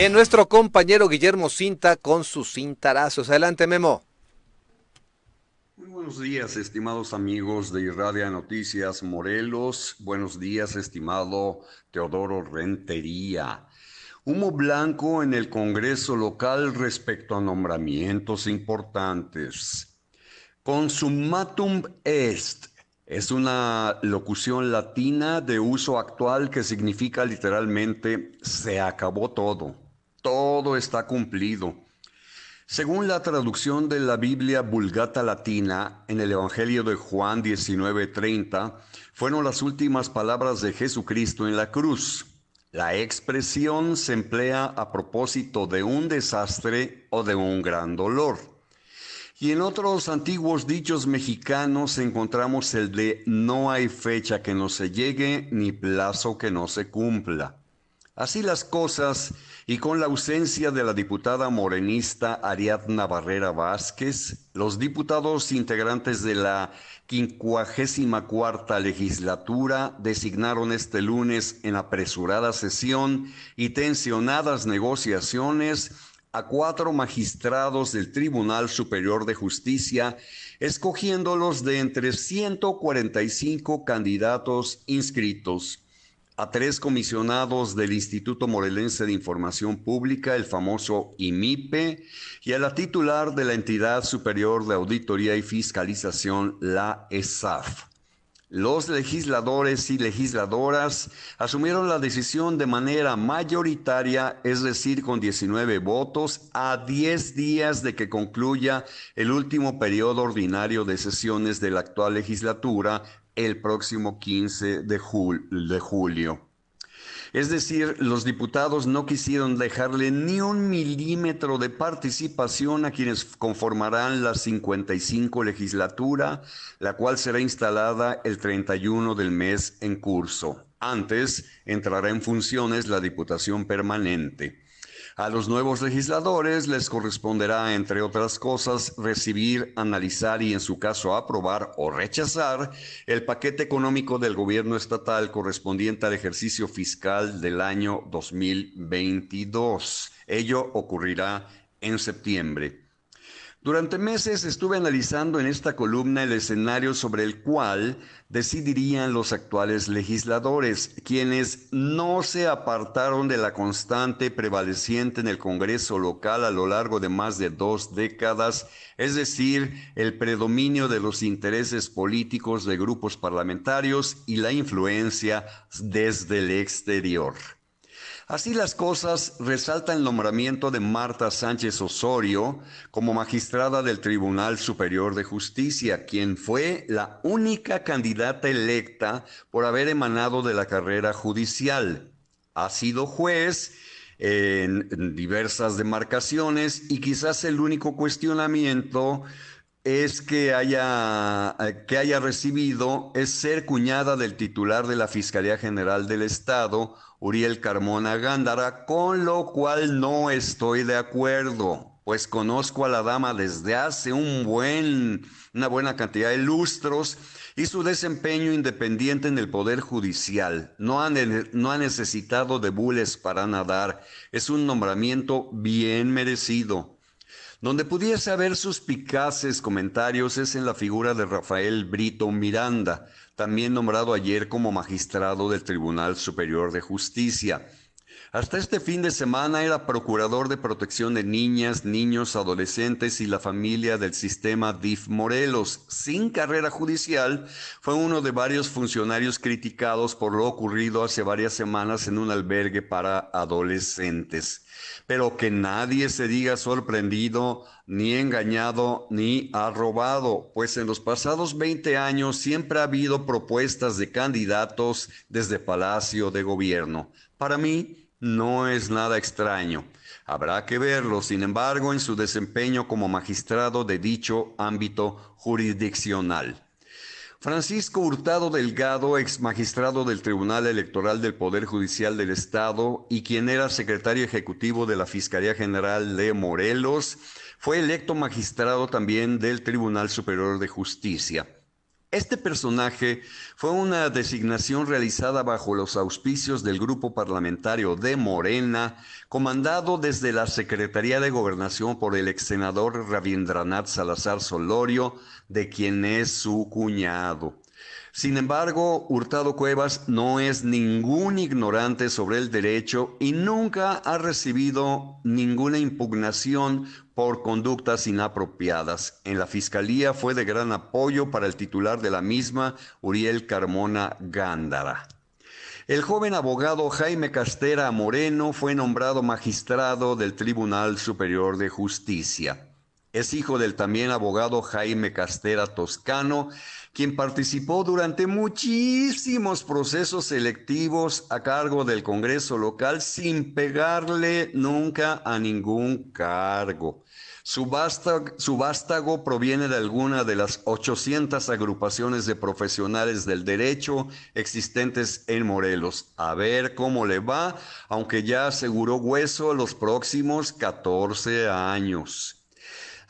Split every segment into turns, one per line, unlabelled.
Eh, nuestro compañero Guillermo Cinta con sus cintarazos. Adelante, Memo. Muy buenos días, estimados amigos de Irradia Noticias Morelos. Buenos días, estimado Teodoro Rentería. Humo blanco en el Congreso local respecto a nombramientos importantes. Consumatum est es una locución latina de uso actual que significa literalmente se acabó todo todo está cumplido. Según la traducción de la Biblia Vulgata Latina, en el Evangelio de Juan 19:30, fueron las últimas palabras de Jesucristo en la cruz. La expresión se emplea a propósito de un desastre o de un gran dolor. Y en otros antiguos dichos mexicanos encontramos el de no hay fecha que no se llegue ni plazo que no se cumpla. Así las cosas, y con la ausencia de la diputada morenista Ariadna Barrera Vázquez, los diputados integrantes de la 54 legislatura designaron este lunes en apresurada sesión y tensionadas negociaciones a cuatro magistrados del Tribunal Superior de Justicia, escogiéndolos de entre 145 candidatos inscritos a tres comisionados del Instituto Morelense de Información Pública, el famoso IMIPE, y a la titular de la Entidad Superior de Auditoría y Fiscalización, la ESAF. Los legisladores y legisladoras asumieron la decisión de manera mayoritaria, es decir, con 19 votos, a 10 días de que concluya el último periodo ordinario de sesiones de la actual legislatura el próximo 15 de, de julio. Es decir, los diputados no quisieron dejarle ni un milímetro de participación a quienes conformarán la 55 legislatura, la cual será instalada el 31 del mes en curso. Antes entrará en funciones la Diputación Permanente. A los nuevos legisladores les corresponderá, entre otras cosas, recibir, analizar y, en su caso, aprobar o rechazar el paquete económico del gobierno estatal correspondiente al ejercicio fiscal del año 2022. Ello ocurrirá en septiembre. Durante meses estuve analizando en esta columna el escenario sobre el cual decidirían los actuales legisladores, quienes no se apartaron de la constante prevaleciente en el Congreso local a lo largo de más de dos décadas, es decir, el predominio de los intereses políticos de grupos parlamentarios y la influencia desde el exterior. Así las cosas, resalta el nombramiento de Marta Sánchez Osorio como magistrada del Tribunal Superior de Justicia, quien fue la única candidata electa por haber emanado de la carrera judicial. Ha sido juez en diversas demarcaciones y quizás el único cuestionamiento es que haya, eh, que haya recibido es ser cuñada del titular de la Fiscalía General del Estado, Uriel Carmona Gándara, con lo cual no estoy de acuerdo, pues conozco a la dama desde hace un buen, una buena cantidad de lustros y su desempeño independiente en el Poder Judicial. No ha, no ha necesitado de bules para nadar. Es un nombramiento bien merecido. Donde pudiese haber picaces comentarios es en la figura de Rafael Brito Miranda, también nombrado ayer como magistrado del Tribunal Superior de Justicia. Hasta este fin de semana era procurador de protección de niñas, niños, adolescentes y la familia del sistema DIF Morelos. Sin carrera judicial, fue uno de varios funcionarios criticados por lo ocurrido hace varias semanas en un albergue para adolescentes. Pero que nadie se diga sorprendido, ni engañado, ni arrobado, pues en los pasados 20 años siempre ha habido propuestas de candidatos desde Palacio de Gobierno. Para mí, no es nada extraño. Habrá que verlo, sin embargo, en su desempeño como magistrado de dicho ámbito jurisdiccional. Francisco Hurtado Delgado, exmagistrado del Tribunal Electoral del Poder Judicial del Estado y quien era secretario ejecutivo de la Fiscalía General de Morelos, fue electo magistrado también del Tribunal Superior de Justicia. Este personaje fue una designación realizada bajo los auspicios del grupo parlamentario de Morena, comandado desde la Secretaría de Gobernación por el senador Rabindranath Salazar Solorio, de quien es su cuñado. Sin embargo, Hurtado Cuevas no es ningún ignorante sobre el derecho y nunca ha recibido ninguna impugnación por conductas inapropiadas. En la Fiscalía fue de gran apoyo para el titular de la misma, Uriel Carmona Gándara. El joven abogado Jaime Castera Moreno fue nombrado magistrado del Tribunal Superior de Justicia. Es hijo del también abogado Jaime Castera Toscano, quien participó durante muchísimos procesos selectivos a cargo del Congreso local sin pegarle nunca a ningún cargo. Su, su vástago proviene de alguna de las 800 agrupaciones de profesionales del derecho existentes en Morelos. A ver cómo le va, aunque ya aseguró hueso los próximos 14 años.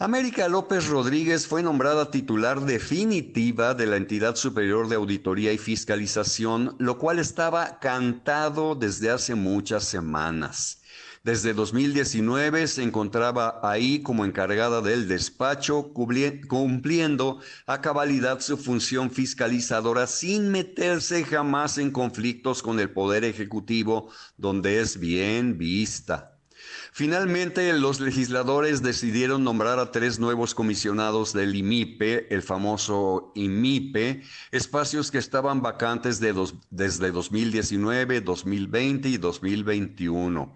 América López Rodríguez fue nombrada titular definitiva de la Entidad Superior de Auditoría y Fiscalización, lo cual estaba cantado desde hace muchas semanas. Desde 2019 se encontraba ahí como encargada del despacho, cumpliendo a cabalidad su función fiscalizadora sin meterse jamás en conflictos con el Poder Ejecutivo, donde es bien vista. Finalmente, los legisladores decidieron nombrar a tres nuevos comisionados del IMIPE, el famoso IMIPE, espacios que estaban vacantes desde 2019, 2020 y 2021.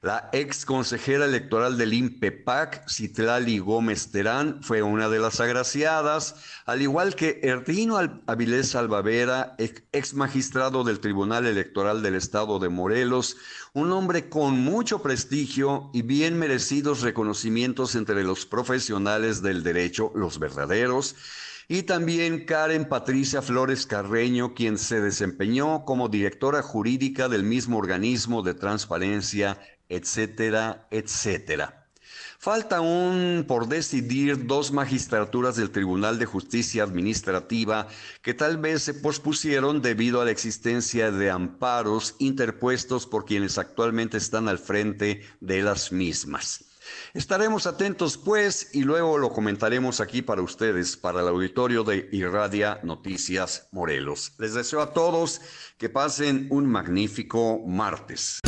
La ex consejera electoral del INPEPAC, Citlali Gómez Terán, fue una de las agraciadas, al igual que Erdino Avilés Albavera, ex magistrado del Tribunal Electoral del Estado de Morelos, un hombre con mucho prestigio y bien merecidos reconocimientos entre los profesionales del derecho, los verdaderos, y también Karen Patricia Flores Carreño, quien se desempeñó como directora jurídica del mismo organismo de transparencia etcétera, etcétera. Falta aún por decidir dos magistraturas del Tribunal de Justicia Administrativa que tal vez se pospusieron debido a la existencia de amparos interpuestos por quienes actualmente están al frente de las mismas. Estaremos atentos pues y luego lo comentaremos aquí para ustedes, para el auditorio de Irradia Noticias Morelos. Les deseo a todos que pasen un magnífico martes.